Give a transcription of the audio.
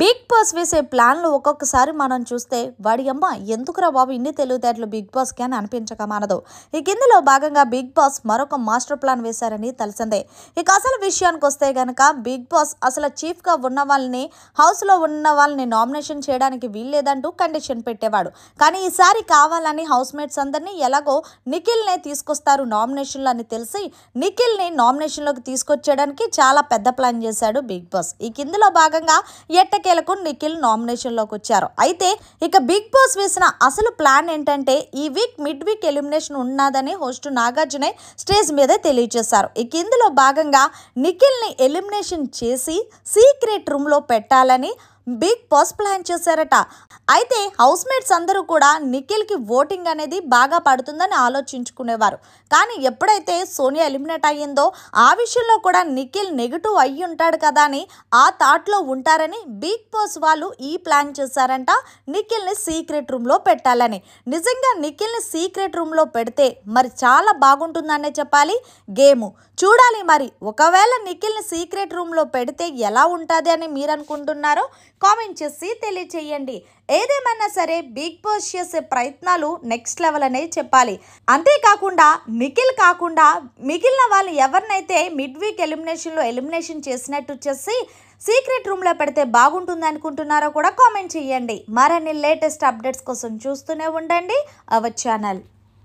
big boss వేసే ప్లాన్లు ఒక్కొక్కసారి మనం చూస్తే వాడి అమ్మ ఎందుకురా బాబు ఇన్ని తెలివితేటలు బిగ్ బాస్కి అని అనిపించక మానదు ఇక ఇందులో భాగంగా బిగ్ బాస్ మరొక మాస్టర్ ప్లాన్ వేశారని తెలిసిందే ఇక అసలు విషయానికి వస్తే గనక బిగ్ బాస్ అసలు చీఫ్గా ఉన్న వాళ్ళని హౌస్లో ఉన్న వాళ్ళని నామినేషన్ చేయడానికి వీల్లేదంటూ కండిషన్ పెట్టేవాడు కానీ ఈసారి కావాలని హౌస్ మేట్స్ అందరినీ ఎలాగో నిఖిల్నే తీసుకొస్తారు నామినేషన్లు అని తెలిసి నిఖిల్ని నామినేషన్లోకి తీసుకొచ్చేయడానికి చాలా పెద్ద ప్లాన్ చేశాడు బిగ్ బాస్ ఈ కిందలో భాగంగా ఎట్ట ఎట్టకేలకు నిఖిల్ నామినేషన్లోకి వచ్చారు అయితే ఇక బిగ్ బాస్ వేసిన అసలు ప్లాన్ ఏంటంటే ఈ వీక్ మిడ్ వీక్ ఎలిమినేషన్ ఉన్నదని హోస్ట్ నాగార్జునే స్టేజ్ మీద తెలియజేశారు ఇక ఇందులో భాగంగా నిఖిల్ని ఎలిమినేషన్ చేసి సీక్రెట్ రూమ్లో పెట్టాలని బిగ్ పాస్ ప్లాన్ చేశారట అయితే హౌస్ మేట్స్ అందరూ కూడా నిఖిల్కి ఓటింగ్ అనేది బాగా పడుతుందని ఆలోచించుకునేవారు కానీ ఎప్పుడైతే సోనియా ఎలిమినేట్ అయ్యిందో ఆ విషయంలో కూడా నిఖిల్ నెగిటివ్ అయ్యి ఉంటాడు కదా అని ఆ థాట్లో ఉంటారని బిగ్ బాస్ వాళ్ళు ఈ ప్లాన్ చేశారంట నిఖిల్ని సీక్రెట్ రూమ్లో పెట్టాలని నిజంగా నిఖిల్ని సీక్రెట్ రూమ్లో పెడితే మరి చాలా బాగుంటుందనే చెప్పాలి గేము చూడాలి మరి ఒకవేళ నిఖిల్ని సీక్రెట్ రూమ్లో పెడితే ఎలా ఉంటుంది అని మీరు అనుకుంటున్నారో కామెంట్ చేసి తెలియచేయండి ఏదేమైనా సరే బిగ్ బాస్ చేసే ప్రయత్నాలు నెక్స్ట్ లెవెల్ అనే చెప్పాలి అంతేకాకుండా నిఖిల్ కాకుండా మిగిలిన వాళ్ళు ఎవరినైతే మిడ్ వీక్ ఎలిమినేషన్లో ఎలిమినేషన్ చేసినట్టు చేసి సీక్రెట్ రూమ్లో పెడితే బాగుంటుంది అనుకుంటున్నారో కూడా కామెంట్ చేయండి మరిన్ని లేటెస్ట్ అప్డేట్స్ కోసం చూస్తూనే ఉండండి అవర్ ఛానల్